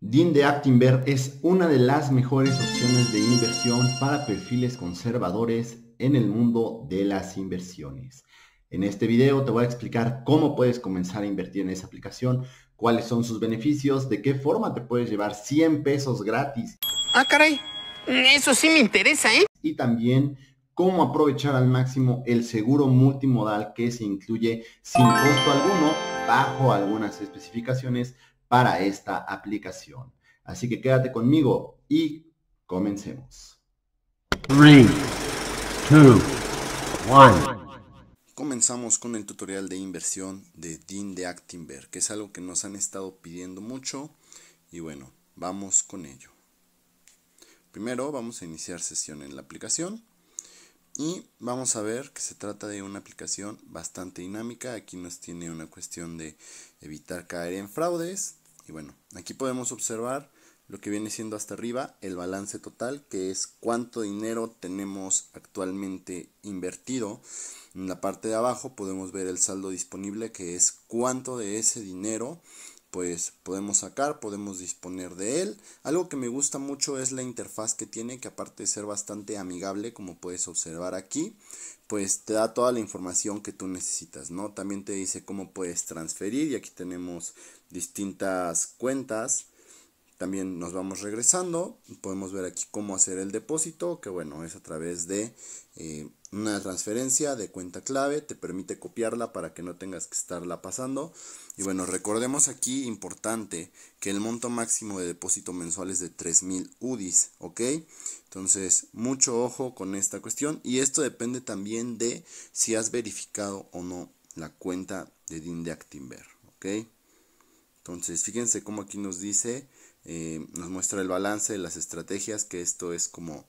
Dean de Actinver es una de las mejores opciones de inversión para perfiles conservadores en el mundo de las inversiones. En este video te voy a explicar cómo puedes comenzar a invertir en esa aplicación, cuáles son sus beneficios, de qué forma te puedes llevar 100 pesos gratis. Ah, caray, mm, eso sí me interesa, ¿eh? Y también cómo aprovechar al máximo el seguro multimodal que se incluye sin costo alguno, bajo algunas especificaciones para esta aplicación. Así que quédate conmigo y comencemos. 3, 2, 1. Comenzamos con el tutorial de inversión de Dean de Actinver, que es algo que nos han estado pidiendo mucho y bueno, vamos con ello. Primero vamos a iniciar sesión en la aplicación y vamos a ver que se trata de una aplicación bastante dinámica. Aquí nos tiene una cuestión de evitar caer en fraudes, y bueno, aquí podemos observar lo que viene siendo hasta arriba el balance total, que es cuánto dinero tenemos actualmente invertido. En la parte de abajo podemos ver el saldo disponible, que es cuánto de ese dinero pues podemos sacar, podemos disponer de él. Algo que me gusta mucho es la interfaz que tiene, que aparte de ser bastante amigable, como puedes observar aquí, pues te da toda la información que tú necesitas, ¿no? También te dice cómo puedes transferir y aquí tenemos distintas cuentas. También nos vamos regresando, podemos ver aquí cómo hacer el depósito, que bueno, es a través de eh, una transferencia de cuenta clave, te permite copiarla para que no tengas que estarla pasando. Y bueno, recordemos aquí importante que el monto máximo de depósito mensual es de 3000 UDIs, ¿ok? Entonces, mucho ojo con esta cuestión y esto depende también de si has verificado o no la cuenta de DIN de Actinver, ¿ok? Entonces, fíjense cómo aquí nos dice, eh, nos muestra el balance de las estrategias, que esto es como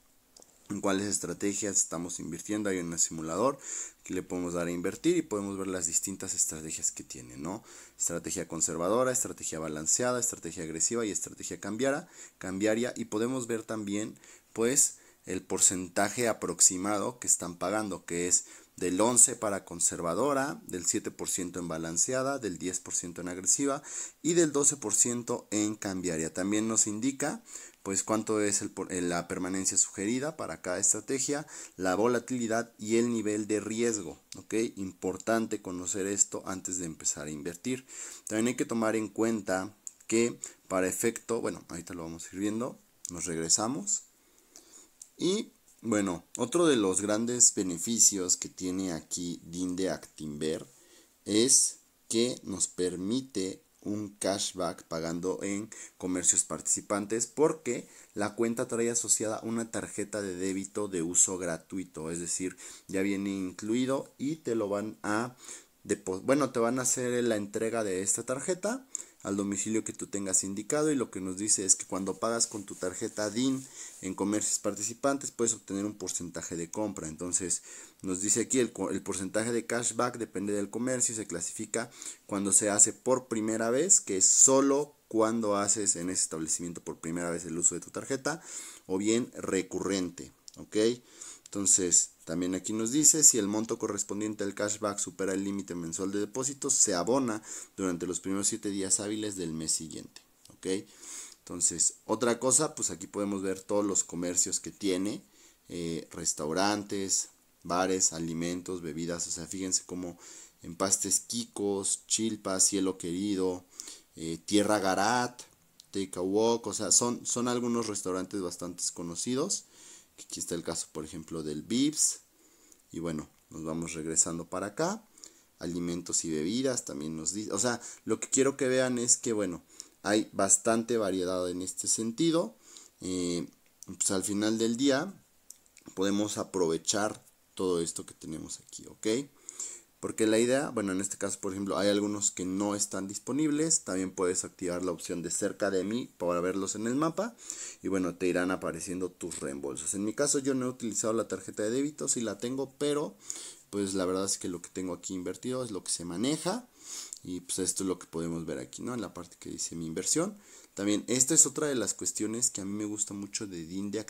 en cuáles estrategias estamos invirtiendo. Hay un simulador que le podemos dar a invertir y podemos ver las distintas estrategias que tiene, ¿no? Estrategia conservadora, estrategia balanceada, estrategia agresiva y estrategia cambiaria. Y podemos ver también, pues, el porcentaje aproximado que están pagando, que es del 11 para conservadora, del 7% en balanceada, del 10% en agresiva y del 12% en cambiaria. También nos indica pues cuánto es eh, la permanencia sugerida para cada estrategia, la volatilidad y el nivel de riesgo. ¿ok? Importante conocer esto antes de empezar a invertir. También hay que tomar en cuenta que para efecto, bueno, ahorita lo vamos a ir viendo, nos regresamos y bueno, otro de los grandes beneficios que tiene aquí Dinde Actinver es que nos permite un cashback pagando en comercios participantes porque la cuenta trae asociada una tarjeta de débito de uso gratuito, es decir, ya viene incluido y te lo van a bueno, te van a hacer la entrega de esta tarjeta al domicilio que tú tengas indicado y lo que nos dice es que cuando pagas con tu tarjeta DIN en comercios participantes puedes obtener un porcentaje de compra. Entonces nos dice aquí el, porcentaje de cashback depende del comercio y se clasifica cuando se hace por primera vez, que es solo cuando haces en ese establecimiento por primera vez el uso de tu tarjeta o bien recurrente. ¿ok?, entonces, también aquí nos dice, si el monto correspondiente al cashback supera el límite mensual de depósitos, se abona durante los primeros 7 días hábiles del mes siguiente. ¿ok? Entonces, otra cosa, pues aquí podemos ver todos los comercios que tiene, eh, restaurantes, bares, alimentos, bebidas, o sea, fíjense como empastes Kikos, chilpas, cielo querido, eh, tierra garat, take a o sea, son, son algunos restaurantes bastante conocidos Aquí está el caso, por ejemplo, del Bips Y bueno, nos vamos regresando para acá. Alimentos y bebidas también nos dice. O sea, lo que quiero que vean es que, bueno, hay bastante variedad en este sentido. Eh, pues al final del día podemos aprovechar todo esto que tenemos aquí, ¿ok? Porque la idea, bueno, en este caso, por ejemplo, hay algunos que no están disponibles. También puedes activar la opción de cerca de mí para verlos en el mapa. Y bueno, te irán apareciendo tus reembolsos. En mi caso, yo no he utilizado la tarjeta de débito, sí la tengo, pero pues la verdad es que lo que tengo aquí invertido es lo que se maneja. Y pues esto es lo que podemos ver aquí, ¿no? En la parte que dice mi inversión. También, esta es otra de las cuestiones que a mí me gusta mucho de DIN de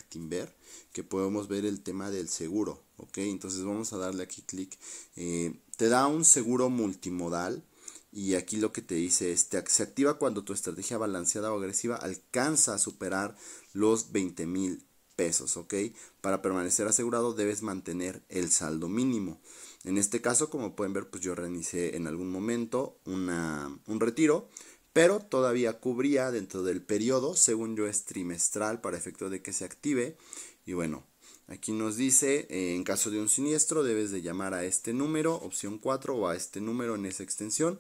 que podemos ver el tema del seguro, ¿ok? Entonces vamos a darle aquí clic. Eh, te da un seguro multimodal y aquí lo que te dice es, que se activa cuando tu estrategia balanceada o agresiva alcanza a superar los 20 mil pesos, ¿ok? Para permanecer asegurado debes mantener el saldo mínimo. En este caso, como pueden ver, pues yo reinicié en algún momento un retiro, pero todavía cubría dentro del periodo, según yo es trimestral, para efecto de que se active. Y bueno, Aquí nos dice, eh, en caso de un siniestro debes de llamar a este número, opción 4, o a este número en esa extensión,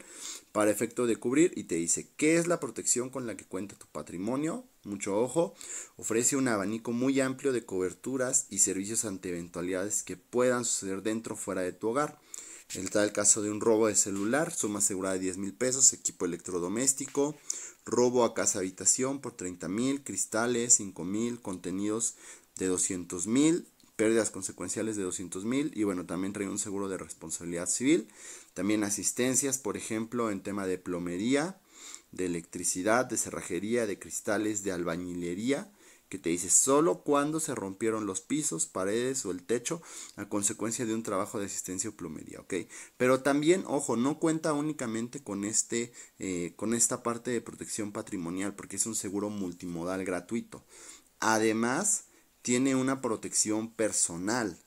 para efecto de cubrir y te dice, ¿qué es la protección con la que cuenta tu patrimonio? Mucho ojo, ofrece un abanico muy amplio de coberturas y servicios ante eventualidades que puedan suceder dentro o fuera de tu hogar. Está el caso de un robo de celular, suma asegurada de 10 mil pesos, equipo electrodoméstico, robo a casa habitación por 30 mil, cristales 5 mil, contenidos de 200 mil, pérdidas consecuenciales de 200 mil y bueno, también trae un seguro de responsabilidad civil, también asistencias, por ejemplo, en tema de plomería, de electricidad, de cerrajería, de cristales, de albañilería, que te dice solo cuando se rompieron los pisos, paredes o el techo a consecuencia de un trabajo de asistencia o plomería, ¿ok? Pero también, ojo, no cuenta únicamente con, este, eh, con esta parte de protección patrimonial porque es un seguro multimodal gratuito. Además, tiene una protección personal,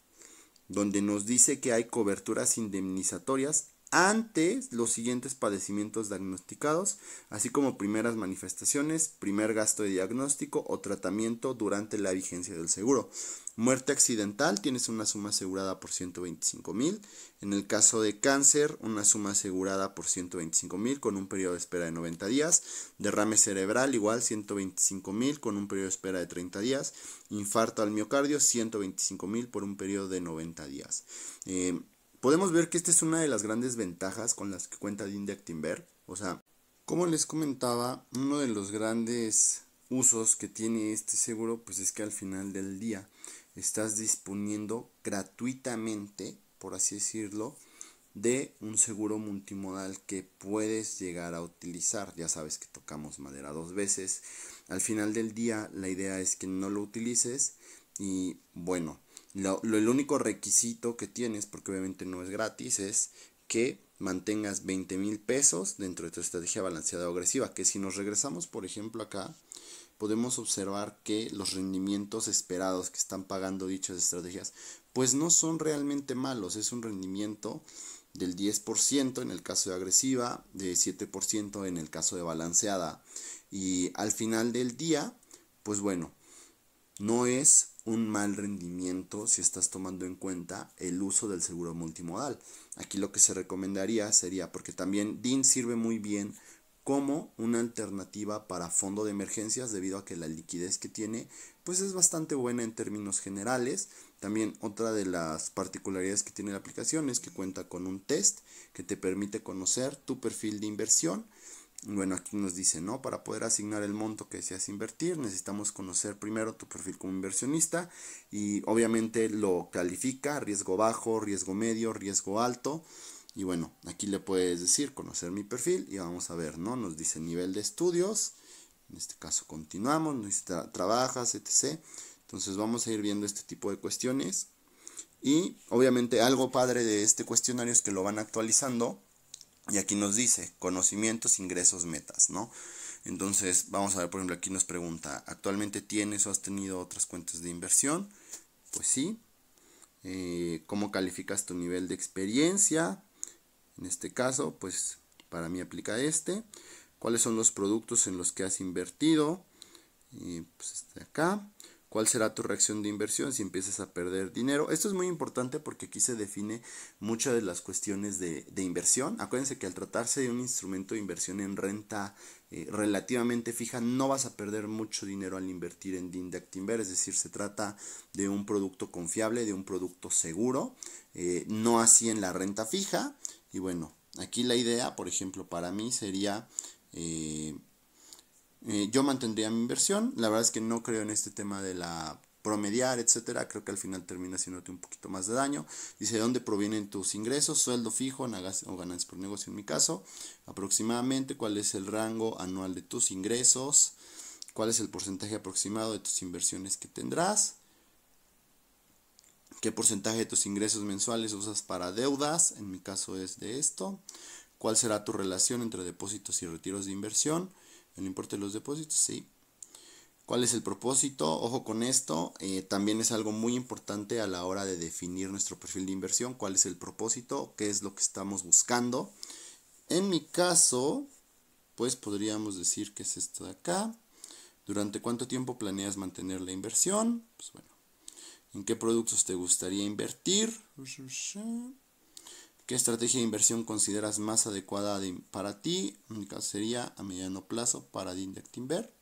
donde nos dice que hay coberturas indemnizatorias ante los siguientes padecimientos diagnosticados, así como primeras manifestaciones, primer gasto de diagnóstico o tratamiento durante la vigencia del seguro. Muerte accidental, tienes una suma asegurada por 125 mil. En el caso de cáncer, una suma asegurada por 125 mil con un periodo de espera de 90 días. Derrame cerebral, igual 125 mil con un periodo de espera de 30 días. Infarto al miocardio, 125 mil por un periodo de 90 días. Eh, podemos ver que esta es una de las grandes ventajas con las que cuenta Dindy Actinver. O sea, como les comentaba, uno de los grandes usos que tiene este seguro, pues es que al final del día estás disponiendo gratuitamente, por así decirlo, de un seguro multimodal que puedes llegar a utilizar. Ya sabes que tocamos madera dos veces. Al final del día, la idea es que no lo utilices y bueno, lo, el único requisito que tienes, porque obviamente no es gratis, es que mantengas 20 mil pesos dentro de tu estrategia balanceada o agresiva. Que si nos regresamos, por ejemplo, acá, podemos observar que los rendimientos esperados que están pagando dichas estrategias pues no son realmente malos, es un rendimiento del 10% en el caso de agresiva, de 7% en el caso de balanceada. Y al final del día, pues bueno, no es un mal rendimiento si estás tomando en cuenta el uso del seguro multimodal. Aquí lo que se recomendaría sería, porque también DIN sirve muy bien como una alternativa para fondo de emergencias debido a que la liquidez que tiene pues es bastante buena en términos generales. También otra de las particularidades que tiene la aplicación es que cuenta con un test que te permite conocer tu perfil de inversión. Bueno, aquí nos dice, ¿no? Para poder asignar el monto que deseas invertir, necesitamos conocer primero tu perfil como inversionista y obviamente lo califica riesgo bajo, riesgo medio, riesgo alto. Y bueno, aquí le puedes decir conocer mi perfil y vamos a ver, ¿no? Nos dice nivel de estudios, en este caso continuamos, nos dice trabajas, etc. Entonces vamos a ir viendo este tipo de cuestiones. Y obviamente algo padre de este cuestionario es que lo van actualizando. Y aquí nos dice conocimientos, ingresos, metas, ¿no? Entonces vamos a ver, por ejemplo, aquí nos pregunta, ¿actualmente tienes o has tenido otras cuentas de inversión? Pues sí. Eh, ¿Cómo calificas tu nivel de experiencia? En este caso, pues para mí aplica este. ¿Cuáles son los productos en los que has invertido? Y pues este acá. ¿Cuál será tu reacción de inversión si empiezas a perder dinero? Esto es muy importante porque aquí se define muchas de las cuestiones de, inversión. Acuérdense que al tratarse de un instrumento de inversión en renta eh, relativamente fija, no vas a perder mucho dinero al invertir en Dindactinver. Es decir, se trata de un producto confiable, de un producto seguro, eh, no así en la renta fija. Y bueno, aquí la idea, por ejemplo, para mí sería... Eh, eh, yo mantendría mi inversión. La verdad es que no creo en este tema de la promediar, etcétera. Creo que al final termina haciéndote un poquito más de daño. Dice, ¿de dónde provienen tus ingresos? Sueldo fijo o ganancias por negocio en mi caso. Aproximadamente, ¿cuál es el rango anual de tus ingresos? ¿Cuál es el porcentaje aproximado de tus inversiones que tendrás? qué porcentaje de tus ingresos mensuales usas para deudas, en mi caso es de esto, cuál será tu relación entre depósitos y retiros de inversión, el importe de los depósitos, sí. ¿Cuál es el propósito? Ojo con esto, eh, también es algo muy importante a la hora de definir nuestro perfil de inversión, cuál es el propósito, qué es lo que estamos buscando. En mi caso, pues podríamos decir que es esto de acá. ¿Durante cuánto tiempo planeas mantener la inversión? Pues bueno, en qué productos te gustaría invertir, qué estrategia de inversión consideras más adecuada para ti, en mi caso sería a mediano plazo para Dindectinver.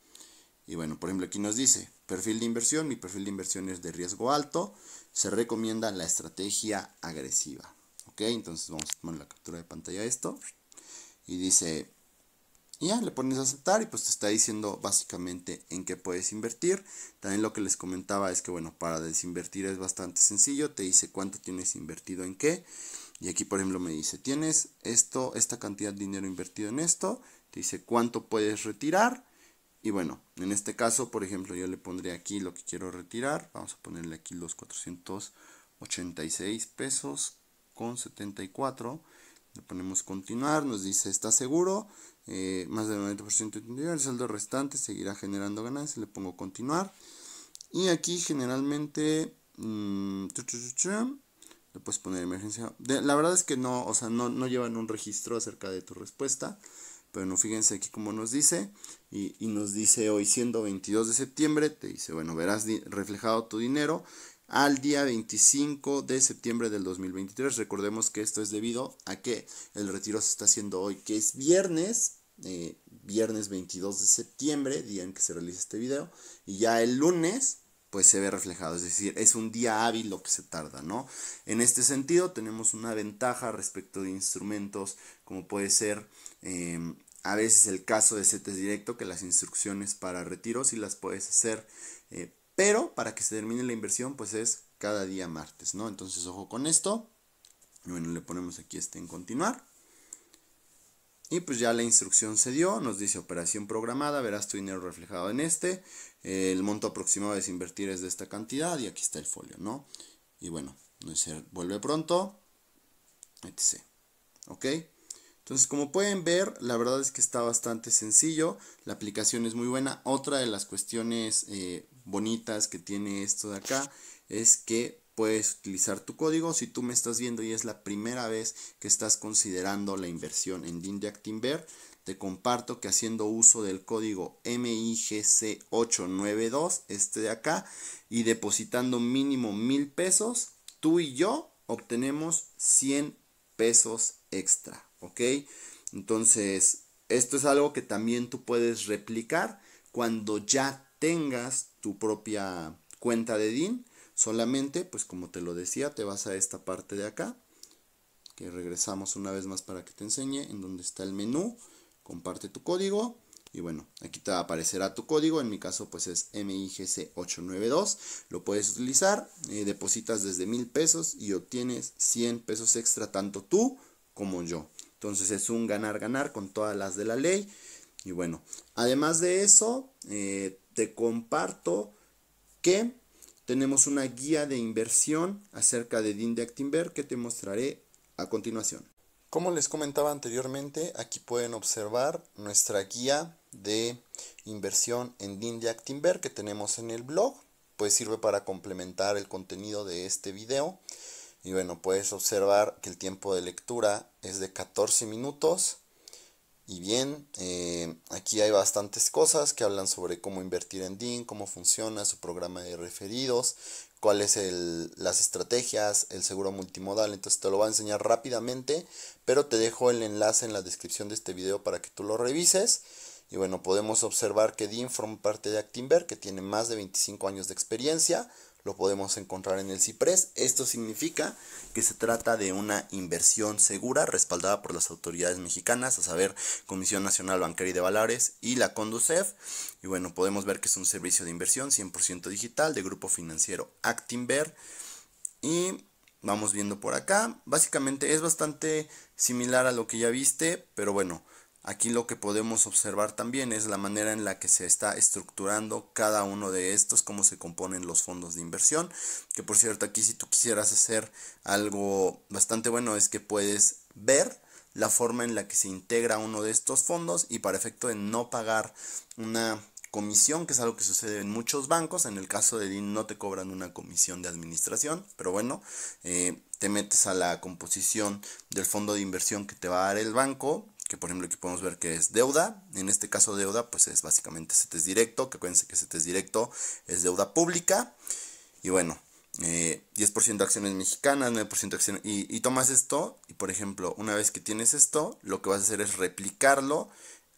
Y bueno, por ejemplo, aquí nos dice, perfil de inversión, mi perfil de inversión es de riesgo alto, se recomienda la estrategia agresiva. Ok, entonces vamos a tomar la captura de pantalla esto. Y dice, y ya le pones a aceptar y pues te está diciendo básicamente en qué puedes invertir. También lo que les comentaba es que bueno, para desinvertir es bastante sencillo. Te dice cuánto tienes invertido en qué. Y aquí por ejemplo me dice, tienes esto, esta cantidad de dinero invertido en esto. Te dice cuánto puedes retirar. Y bueno, en este caso, por ejemplo, yo le pondré aquí lo que quiero retirar. Vamos a ponerle aquí los 486 pesos con 74. Le ponemos continuar, nos dice está seguro, eh, más del 90% el saldo restante seguirá generando ganancias, le pongo continuar. Y aquí generalmente mm, le puedes poner emergencia. la verdad es que no, o sea, no, llevan un registro acerca de tu respuesta. Pero no, fíjense aquí como nos dice. Y, y, nos dice hoy siendo 22 de septiembre, te dice, bueno, verás reflejado tu dinero al día 25 de septiembre del 2023. Recordemos que esto es debido a que el retiro se está haciendo hoy, que es viernes, eh, viernes 22 de septiembre, día en que se realiza este video, y ya el lunes pues se ve reflejado, es decir, es un día hábil lo que se tarda, ¿no? En este sentido tenemos una ventaja respecto de instrumentos como puede ser em, a veces el caso de CETES directo, que las instrucciones para retiro si las puedes hacer eh, pero para que se termine la inversión, pues es cada día martes, ¿no? Entonces, ojo con esto. Bueno, le ponemos aquí este en continuar. Y pues ya la instrucción se dio, nos dice operación programada, verás tu dinero reflejado en este, eh, el monto aproximado de invertir es de esta cantidad y aquí está el folio, ¿no? Y bueno, vuelve pronto, etc. ¿Ok? Entonces, como pueden ver, la verdad es que está bastante sencillo, la aplicación es muy buena. Otra de las cuestiones eh, bonitas que tiene esto de acá es que puedes utilizar tu código si tú me estás viendo y es la primera vez que estás considerando la inversión en Dindiac Timber te comparto que haciendo uso del código MIGC892 este de acá y depositando mínimo mil pesos tú y yo obtenemos 100 pesos extra ok entonces esto es algo que también tú puedes replicar cuando ya tengas tu propia cuenta de DIN. Solamente, pues como te lo decía, te vas a esta parte de acá. Que regresamos una vez más para que te enseñe en donde está el menú. Comparte tu código. Y bueno, aquí te aparecerá tu código, en mi caso pues es MIGC892, lo puedes utilizar, eh, depositas desde mil pesos y obtienes 100 pesos extra tanto tú como yo. Entonces es un ganar-ganar con todas las de la ley. Y bueno, además de eso, eh, comparto que tenemos una guía de inversión acerca de DIN de Actinver que te mostraré a continuación. Como les comentaba anteriormente, aquí pueden observar nuestra guía de inversión en DIN de Actinver que tenemos en el blog, pues sirve para complementar el contenido de este video. Y bueno, puedes observar que el tiempo de lectura es de 14 minutos y bien, eh, aquí hay bastantes cosas que hablan sobre cómo invertir en DIN, cómo funciona su programa de referidos, cuáles son las estrategias, el seguro multimodal. Entonces te lo voy a enseñar rápidamente, pero te dejo el enlace en la descripción de este video para que tú lo revises. Y bueno, podemos observar que DIN forma parte de Actinver, que tiene más de 25 años de experiencia lo podemos encontrar en el CIPRES. Esto significa que se trata de una inversión segura respaldada por las autoridades mexicanas, a saber, Comisión Nacional Bancaria y de Valores y la Conducef. Y bueno, podemos ver que es un servicio de inversión 100% digital de grupo financiero Actinver. Y vamos viendo por acá. Básicamente es bastante similar a lo que ya viste, pero bueno, Aquí lo que podemos observar también es la manera en la que se está estructurando cada uno de estos, cómo se componen los fondos de inversión. Que por cierto, aquí si tú quisieras hacer algo bastante bueno es que puedes ver la forma en la que se integra uno de estos fondos y para efecto de no pagar una comisión, que es algo que sucede en muchos bancos. En el caso de DIN no te cobran una comisión de administración, pero bueno, eh, te metes a la composición del fondo de inversión que te va a dar el banco, que por ejemplo aquí podemos ver que es deuda, en este caso deuda pues es básicamente CETES directo, que acuérdense que CETES directo es deuda pública, y bueno, 10% eh, acciones mexicanas, 9% acciones, y, y tomas esto, y por ejemplo, una vez que tienes esto, lo que vas a hacer es replicarlo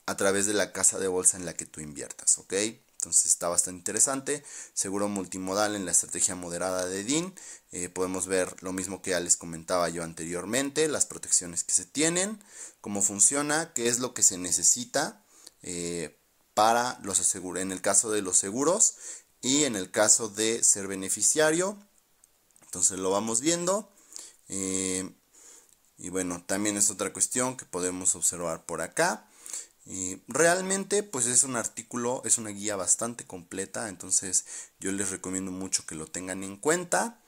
a través de la casa de bolsa en la que tú inviertas, ¿ok? Entonces está bastante interesante. Seguro multimodal en la estrategia moderada de DIN. Eh, podemos ver lo mismo que ya les comentaba yo anteriormente, las protecciones que se tienen, cómo funciona, qué es lo que se necesita eh, para los aseguros, en el caso de los seguros y en el caso de ser beneficiario. Entonces lo vamos viendo. Eh, y bueno, también es otra cuestión que podemos observar por acá. Y eh, realmente pues es un artículo, es una guía bastante completa, entonces yo les recomiendo mucho que lo tengan en cuenta.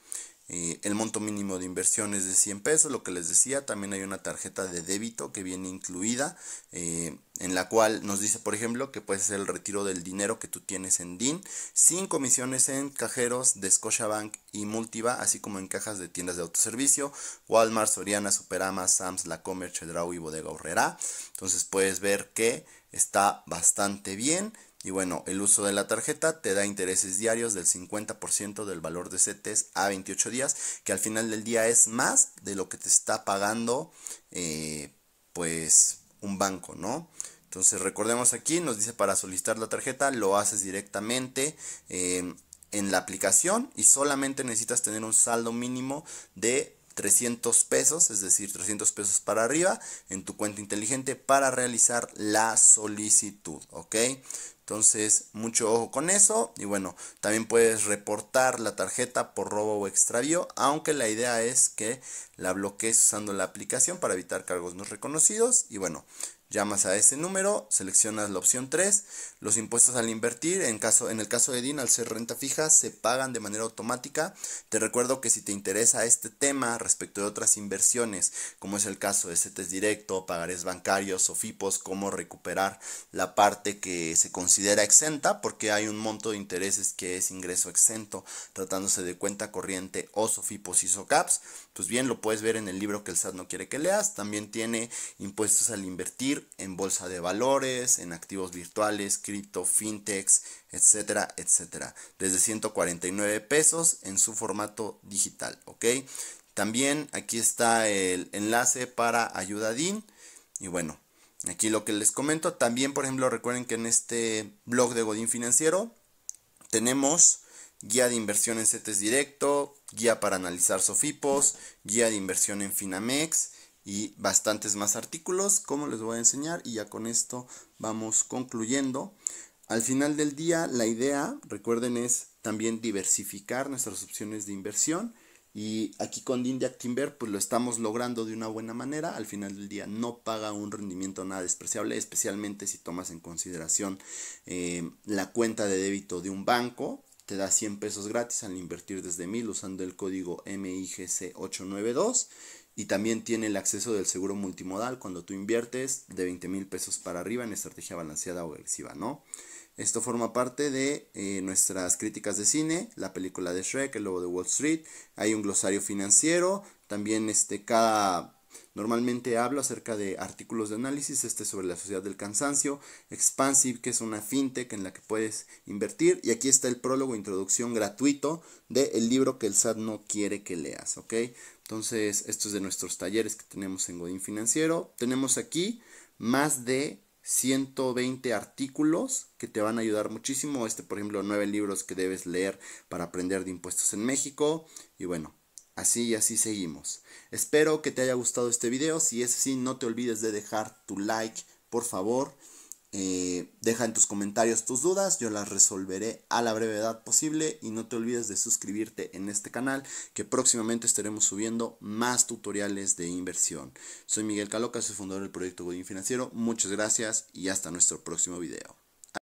Eh, el monto mínimo de inversión es de 100 pesos, lo que les decía. También hay una tarjeta de débito que viene incluida, eh, en la cual nos dice, por ejemplo, que puedes hacer el retiro del dinero que tú tienes en DIN sin comisiones en cajeros de Scotiabank y Multiva, así como en cajas de tiendas de autoservicio, Walmart, Soriana, Superama, Sams, La Comer, Chedraui y Bodega Horrera. Entonces puedes ver que está bastante bien. Y bueno, el uso de la tarjeta te da intereses diarios del 50% del valor de CETES a 28 días, que al final del día es más de lo que te está pagando eh, pues un banco, ¿no? Entonces recordemos aquí, nos dice para solicitar la tarjeta, lo haces directamente em, en la aplicación y solamente necesitas tener un saldo mínimo de 300 pesos, es decir, 300 pesos para arriba en tu cuenta inteligente para realizar la solicitud, ¿ok? Entonces, mucho ojo con eso. Y bueno, también puedes reportar la tarjeta por robo o extravío, aunque la idea es que la bloquees usando la aplicación para evitar cargos no reconocidos. Y bueno, llamas a ese número, seleccionas la opción 3, los impuestos al invertir, en, caso, en el caso de DIN, al ser renta fija, se pagan de manera automática. Te recuerdo que si te interesa este tema respecto de otras inversiones, como es el caso de CETES directo, pagarés bancarios o FIPOS, cómo recuperar la parte que se considera exenta, porque hay un monto de intereses que es ingreso exento, tratándose de cuenta corriente o SOFIPOS y SOCAPS, pues bien, lo puedes ver en el libro que el SAT no quiere que leas. También tiene impuestos al invertir en bolsa de valores, en activos virtuales, cripto, fintechs, etcétera, etcétera, desde 149 pesos en su formato digital, ¿ok? También aquí está el enlace para Ayudadín y bueno, aquí lo que les comento, también por ejemplo recuerden que en este blog de Godín Financiero tenemos guía de inversión en CETES directo, guía para analizar Sofipos, guía de inversión en Finamex, y bastantes más artículos, como les voy a enseñar y ya con esto vamos concluyendo. Al final del día, la idea, recuerden, es también diversificar nuestras opciones de inversión. Y aquí con Dindia Timber, pues lo estamos logrando de una buena manera. Al final del día no paga un rendimiento nada despreciable, especialmente si tomas en consideración eh, la cuenta de débito de un banco. Te da 100 pesos gratis al invertir desde 1000 usando el código MIGC892. Y también tiene el acceso del seguro multimodal cuando tú inviertes de 20 mil pesos para arriba en estrategia balanceada o agresiva, ¿no? Esto forma parte de eh, nuestras críticas de cine, la película de Shrek, el lobo de Wall Street, hay un glosario financiero, también este, cada... Normalmente hablo acerca de artículos de análisis, este sobre la sociedad del cansancio, Expansive, que es una fintech en la que puedes invertir, y aquí está el prólogo, introducción gratuito del libro que el SAT no quiere que leas, ¿ok? Entonces, esto es de nuestros talleres que tenemos en Godín Financiero. Tenemos aquí más de 120 artículos que te van a ayudar muchísimo. Este, por ejemplo, nueve libros que debes leer para aprender de impuestos en México. Y bueno, así y así seguimos. Espero que te haya gustado este video. Si es así, no te olvides de dejar tu like, por favor. Eh, deja en tus comentarios tus dudas, yo las resolveré a la brevedad posible y no te olvides de suscribirte en este canal que próximamente estaremos subiendo más tutoriales de inversión. Soy Miguel Caloca, soy fundador del proyecto Godín Financiero, muchas gracias y hasta nuestro próximo video.